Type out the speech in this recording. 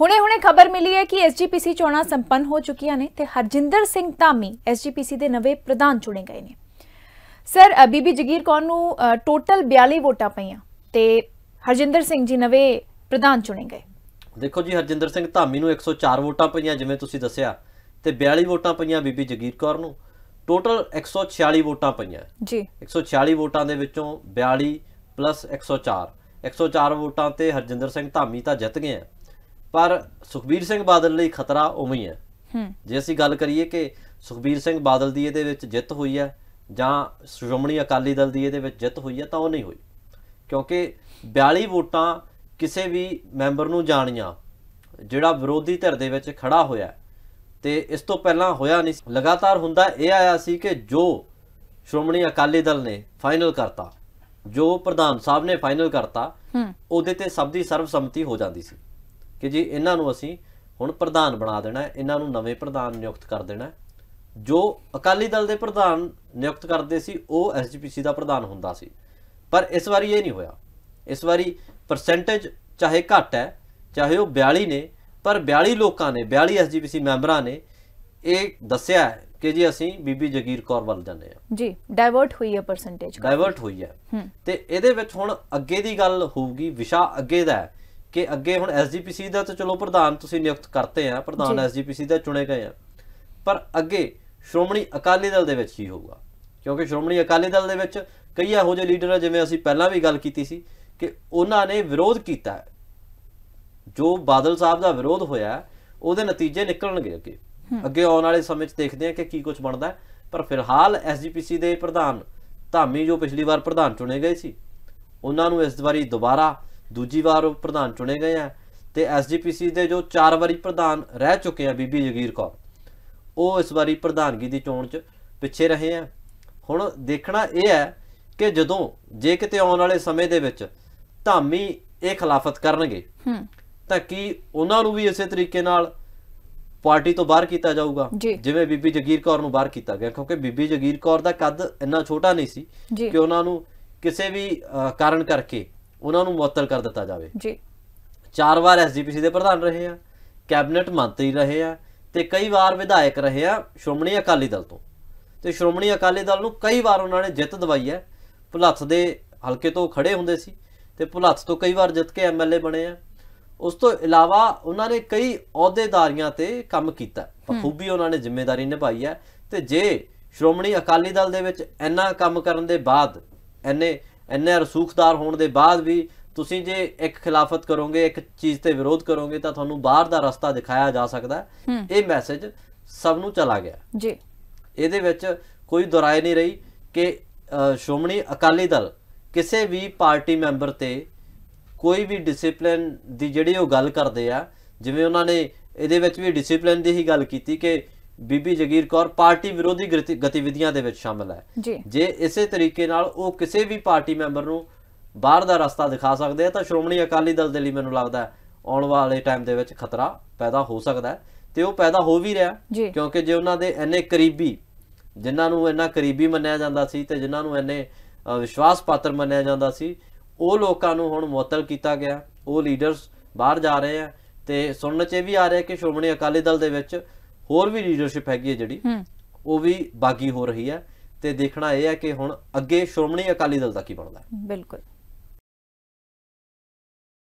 ਹੁਣੇ-ਹੁਣੇ ਖਬਰ ਮਿਲੀ ਹੈ ਕਿ ਐਸਜੀਪੀਸੀ ਚੋਣਾਂ ਸੰਪੰਨ ਹੋ ਚੁੱਕੀਆਂ ਨੇ ਤੇ ਹਰਜਿੰਦਰ ਸਿੰਘ ਧਾਮੀ ਐਸਜੀਪੀਸੀ ਦੇ ਨਵੇਂ ਪ੍ਰਧਾਨ ਚੁਣੇ ਗਏ ਨੇ ਸਰ ਬੀਬੀ ਜਗੀਰ ਕੌਰ ਨੂੰ ਟੋਟਲ 42 ਵੋਟਾਂ ਪਈਆਂ ਤੇ ਹਰਜਿੰਦਰ ਸਿੰਘ ਜੀ ਨਵੇਂ ਪ੍ਰਧਾਨ ਚੁਣੇ ਗਏ ਦੇਖੋ ਜੀ ਹਰਜਿੰਦਰ ਸਿੰਘ ਧਾਮੀ ਨੂੰ 104 ਵੋਟਾਂ ਪਈਆਂ ਜਿਵੇਂ ਤੁਸੀਂ ਦੱਸਿਆ ਤੇ 42 ਵੋਟਾਂ ਪਈਆਂ ਬੀਬੀ ਜਗੀਰ ਕੌਰ ਨੂੰ ਟੋਟਲ 146 ਵੋਟਾਂ ਪਈਆਂ ਜੀ 146 ਵੋਟਾਂ ਦੇ ਵਿੱਚੋਂ 42 104 104 ਵੋਟਾਂ ਤੇ ਹਰਜਿੰਦਰ ਸਿੰਘ ਧਾਮੀ ਤਾਂ ਜਿੱਤ ਗਏ ਆ ਪਰ ਸੁਖਬੀਰ ਸਿੰਘ ਬਾਦਲ ਲਈ ਖਤਰਾ ਉਵੇਂ ਹੀ ਹੈ ਜੇ ਅਸੀਂ ਗੱਲ ਕਰੀਏ ਕਿ ਸੁਖਬੀਰ ਸਿੰਘ ਬਾਦਲ ਦੀ ਇਹਦੇ ਵਿੱਚ ਜਿੱਤ ਹੋਈ ਹੈ ਜਾਂ ਸ਼੍ਰੋਮਣੀ ਅਕਾਲੀ ਦਲ ਦੀ ਇਹਦੇ ਵਿੱਚ ਜਿੱਤ ਹੋਈ ਹੈ ਤਾਂ ਉਹ ਨਹੀਂ ਹੋਈ ਕਿਉਂਕਿ 42 ਵੋਟਾਂ ਕਿਸੇ ਵੀ ਮੈਂਬਰ ਨੂੰ ਜਾਣੀਆਂ ਜਿਹੜਾ ਵਿਰੋਧੀ ਧਿਰ ਦੇ ਵਿੱਚ ਖੜਾ ਹੋਇਆ ਤੇ ਇਸ ਤੋਂ ਪਹਿਲਾਂ ਹੋਇਆ ਨਹੀਂ ਲਗਾਤਾਰ ਹੁੰਦਾ ਇਹ ਆਇਆ ਸੀ ਕਿ ਜੋ ਸ਼੍ਰੋਮਣੀ ਅਕਾਲੀ ਦਲ ਨੇ ਫਾਈਨਲ ਕਰਤਾ ਜੋ ਪ੍ਰਧਾਨ ਸਾਹਿਬ ਨੇ ਫਾਈਨਲ ਕਰਤਾ ਉਹਦੇ ਤੇ ਸਭ ਦੀ ਸਰਵ ਸੰਮਤੀ ਹੋ ਜਾਂਦੀ ਸੀ ਕਿ ਜੀ ਇਹਨਾਂ ਨੂੰ ਅਸੀਂ ਹੁਣ ਪ੍ਰਧਾਨ ਬਣਾ ਦੇਣਾ ਇਹਨਾਂ ਨੂੰ ਨਵੇਂ ਪ੍ਰਧਾਨ ਨਿਯੁਕਤ ਕਰ ਦੇਣਾ ਜੋ ਅਕਾਲੀ ਦਲ ਦੇ ਪ੍ਰਧਾਨ ਨਿਯੁਕਤ ਕਰਦੇ ਸੀ ਉਹ ਐਸਜੀਪੀਸੀ ਦਾ ਪ੍ਰਧਾਨ ਹੁੰਦਾ ਸੀ ਪਰ ਇਸ ਵਾਰੀ ਇਹ ਨਹੀਂ ਹੋਇਆ ਇਸ ਵਾਰੀ ਪਰਸੈਂਟੇਜ ਚਾਹੇ ਘੱਟ ਹੈ ਚਾਹੇ ਉਹ 42 ਨੇ ਪਰ 42 ਲੋਕਾਂ ਨੇ 42 ਐਸਜੀਪੀਸੀ ਮੈਂਬਰਾਂ ਨੇ ਇਹ ਦੱਸਿਆ ਕਿ ਜੀ ਅਸੀਂ ਬੀਬੀ ਜਗੀਰ ਕੌਰ ਵੱਲ ਜਾਂਦੇ ਆ ਜੀ ਡਾਇਵਰਟ ਹੋਈ ਹੈ ਪਰਸੈਂਟੇਜ ਡਾਇਵਰਟ ਹੋਈ ਹੈ ਤੇ ਇਹਦੇ ਵਿੱਚ ਹੁਣ ਅੱਗੇ ਦੀ ਗੱਲ ਹੋਊਗੀ ਵਿਸ਼ਾ ਅੱਗੇ ਦਾ ਹੈ ਕਿ ਅੱਗੇ ਹੁਣ ਐਸਜੀਪੀਸੀ ਦਾ ਤਾਂ ਚਲੋ ਪ੍ਰਧਾਨ ਤੁਸੀਂ ਨਿਯੁਕਤ ਕਰਤੇ ਆ ਪ੍ਰਧਾਨ ਐਸਜੀਪੀਸੀ ਦਾ ਚੁਣੇ ਗਏ ਆ ਪਰ ਅੱਗੇ ਸ਼੍ਰੋਮਣੀ ਅਕਾਲੀ ਦਲ ਦੇ ਵਿੱਚ ਕੀ ਹੋਊਗਾ ਕਿਉਂਕਿ ਸ਼੍ਰੋਮਣੀ ਅਕਾਲੀ ਦਲ ਦੇ ਵਿੱਚ ਕਈ ਇਹੋ ਜਿਹੇ ਲੀਡਰ ਆ ਜਿਵੇਂ ਅਸੀਂ ਪਹਿਲਾਂ ਵੀ ਗੱਲ ਕੀਤੀ ਸੀ ਕਿ ਉਹਨਾਂ ਨੇ ਵਿਰੋਧ ਕੀਤਾ ਜੋ ਬਾਦਲ ਸਾਹਿਬ ਦਾ ਵਿਰੋਧ ਹੋਇਆ ਉਹਦੇ ਨਤੀਜੇ ਨਿਕਲਣਗੇ ਅੱਗੇ ਅੱਗੇ ਆਉਣ ਵਾਲੇ ਸਮੇਂ 'ਚ ਦੇਖਦੇ ਆ ਕਿ ਕੀ ਕੁਝ ਬਣਦਾ ਪਰ ਫਿਲਹਾਲ ਐਸਜੀਪੀਸੀ ਦੇ ਪ੍ਰਧਾਨ ਧਾਮੀ ਜੋ ਪਿਛਲੀ ਵਾਰ ਪ੍ਰਧਾਨ ਚੁਣੇ ਗਏ ਸੀ ਉਹਨਾਂ ਨੂੰ ਇਸ ਵਾਰੀ ਦੁਬਾਰਾ ਦੂਜੀ ਵਾਰ ਉਹ ਪ੍ਰਧਾਨ ਚੁਣੇ ਗਏ ਆ ਤੇ ਐਸਜੀਪੀਸੀ ਦੇ ਜੋ ਚਾਰ ਵਾਰੀ ਪ੍ਰਧਾਨ ਰਹਿ ਚੁੱਕੇ ਆ ਬੀਬੀ ਜਗੀਰ ਕੌਰ ਉਹ ਇਸ ਵਾਰੀ ਪ੍ਰਧਾਨਗੀ ਦੀ ਚੋਣ 'ਚ ਪਿੱਛੇ ਰਹੇ ਆ ਹੁਣ ਦੇਖਣਾ ਇਹ ਹੈ ਕਿ ਜਦੋਂ ਜੇ ਕਿਤੇ ਆਉਣ ਵਾਲੇ ਸਮੇਂ ਦੇ ਵਿੱਚ ਧਾਮੀ ਇਹ ਖਿਲਾਫਤ ਕਰਨਗੇ ਤਾਂ ਕੀ ਉਹਨਾਂ ਨੂੰ ਵੀ ਇਸੇ ਤਰੀਕੇ ਨਾਲ ਪਾਰਟੀ ਤੋਂ ਬਾਹਰ ਕੀਤਾ ਜਾਊਗਾ ਜਿਵੇਂ ਬੀਬੀ ਜਗੀਰ ਕੌਰ ਨੂੰ ਬਾਹਰ ਕੀਤਾ ਗਿਆ ਕਿਉਂਕਿ ਬੀਬੀ ਜਗੀਰ ਕੌਰ ਦਾ ਕੱਦ ਇੰਨਾ ਛੋਟਾ ਨਹੀਂ ਸੀ ਕਿ ਉਹਨਾਂ ਨੂੰ ਕਿਸੇ ਵੀ ਕਾਰਨ ਕਰਕੇ ਉਹਨਾਂ ਨੂੰ ਮੁਅੱਤਲ ਕਰ ਦਿੱਤਾ ਜਾਵੇ ਜੀ ਚਾਰ ਵਾਰ ਐਸਜੀਪੀਸੀ ਦੇ ਪ੍ਰਧਾਨ ਰਹੇ ਆ ਕੈਬਨਿਟ ਮੰਤਰੀ ਰਹੇ ਆ ਤੇ ਕਈ ਵਾਰ ਵਿਧਾਇਕ ਰਹੇ ਆ ਸ਼੍ਰੋਮਣੀ ਅਕਾਲੀ ਦਲ ਤੋਂ ਤੇ ਸ਼੍ਰੋਮਣੀ ਅਕਾਲੀ ਦਲ ਨੂੰ ਕਈ ਵਾਰ ਉਹਨਾਂ ਨੇ ਜਿੱਤ ਦਵਾਈ ਹੈ ਭੁਲੱਥ ਦੇ ਹਲਕੇ ਤੋਂ ਖੜੇ ਹੁੰਦੇ ਸੀ ਤੇ ਭੁਲੱਥ ਤੋਂ ਕਈ ਵਾਰ ਜਿੱਤ ਕੇ ਐਮਐਲਏ ਬਣੇ ਆ ਉਸ ਤੋਂ ਇਲਾਵਾ ਉਹਨਾਂ ਨੇ ਕਈ ਅਹੁਦੇਦਾਰੀਆਂ ਤੇ ਕੰਮ ਕੀਤਾ ਬਖੂਬੀ ਉਹਨਾਂ ਨੇ ਜ਼ਿੰਮੇਵਾਰੀ ਨਿਭਾਈ ਹੈ ਤੇ ਜੇ ਸ਼੍ਰੋਮਣੀ ਅਕਾਲੀ ਦਲ ਦੇ ਵਿੱਚ ਇੰਨਾ ਕੰਮ ਕਰਨ ਦੇ ਬਾਅਦ ਐਨੇ ਇੰਨੇ ਰਸੂਖਦਾਰ ਹੋਣ ਦੇ ਬਾਅਦ ਵੀ ਤੁਸੀਂ ਜੇ ਇੱਕ ਖਿਲਾਫਤ ਕਰੋਗੇ ਇੱਕ ਚੀਜ਼ ਤੇ ਵਿਰੋਧ ਕਰੋਗੇ ਤਾਂ ਤੁਹਾਨੂੰ ਬਾਹਰ ਦਾ ਰਸਤਾ ਦਿਖਾਇਆ ਜਾ ਸਕਦਾ ਇਹ ਮੈਸੇਜ ਸਭ ਨੂੰ ਚਲਾ ਗਿਆ ਜੀ ਇਹਦੇ ਵਿੱਚ ਕੋਈ ਦੁਰਾਇ ਨਹੀਂ ਰਹੀ ਕਿ ਸ਼ੋਮਣੀ ਅਕਾਲੀ ਦਲ ਕਿਸੇ ਵੀ ਪਾਰਟੀ ਮੈਂਬਰ ਤੇ ਕੋਈ ਵੀ ਡਿਸਪਲਿਨ ਦੀ ਜਿਹੜੀ ਉਹ ਗੱਲ ਕਰਦੇ ਆ ਜਿਵੇਂ ਉਹਨਾਂ ਨੇ ਇਹਦੇ ਵਿੱਚ ਵੀ ਡਿਸਪਲਿਨ ਦੀ ਹੀ ਗੱਲ ਕੀਤੀ ਕਿ ਬੀਬੀ ਜਗੀਰ ਕੌਰ ਪਾਰਟੀ ਵਿਰੋਧੀ ਗਤੀਵਿਧੀਆਂ ਦੇ ਵਿੱਚ ਸ਼ਾਮਲ ਹੈ ਜੇ ਇਸੇ ਤਰੀਕੇ ਨਾਲ ਉਹ ਕਿਸੇ ਵੀ ਪਾਰਟੀ ਮੈਂਬਰ ਨੂੰ ਬਾਹਰ ਦਾ ਰਸਤਾ ਦਿਖਾ ਸਕਦੇ ਆ ਤਾਂ ਸ਼੍ਰੋਮਣੀ ਅਕਾਲੀ ਦਲ ਦੇ ਲਈ ਮੈਨੂੰ ਲੱਗਦਾ ਆਉਣ ਵਾਲੇ ਟਾਈਮ ਦੇ ਵਿੱਚ ਖਤਰਾ ਪੈਦਾ ਹੋ ਸਕਦਾ ਤੇ ਉਹ ਪੈਦਾ ਹੋ ਵੀ ਰਿਹਾ ਕਿਉਂਕਿ ਜੇ ਉਹਨਾਂ ਦੇ ਐਨੇ ਕਰੀਬੀ ਜਿਨ੍ਹਾਂ ਨੂੰ ਇੰਨਾ ਕਰੀਬੀ ਮੰਨਿਆ ਜਾਂਦਾ ਸੀ ਤੇ ਜਿਨ੍ਹਾਂ ਨੂੰ ਐਨੇ ਵਿਸ਼ਵਾਸ ਪਾਤਰ ਮੰਨਿਆ ਜਾਂਦਾ ਸੀ ਉਹ ਲੋਕਾਂ ਨੂੰ ਹੁਣ ਮੁਅਤਲ ਕੀਤਾ ਗਿਆ ਉਹ ਲੀਡਰਸ ਬਾਹਰ ਜਾ ਰਹੇ ਆ ਤੇ ਸੁਣਨ 'ਚ ਇਹ ਵੀ ਆ ਰਿਹਾ ਕਿ ਸ਼੍ਰੋਮਣੀ ਅਕਾਲੀ ਦਲ ਦੇ ਵਿੱਚ ਹੋਰ ਵੀ ਲੀਡਰਸ਼ਿਪ ਹੈਗੀ ਹੈ ਜਿਹੜੀ ਉਹ ਵੀ ਬਾਗੀ ਹੋ ਰਹੀ ਹੈ ਤੇ ਦੇਖਣਾ ਇਹ ਹੈ ਕਿ ਹੁਣ ਅੱਗੇ ਸ਼੍ਰੋਮਣੀ ਅਕਾਲੀ ਦਲ ਦਾ ਕੀ ਬਣਦਾ ਹੈ ਬਿਲਕੁਲ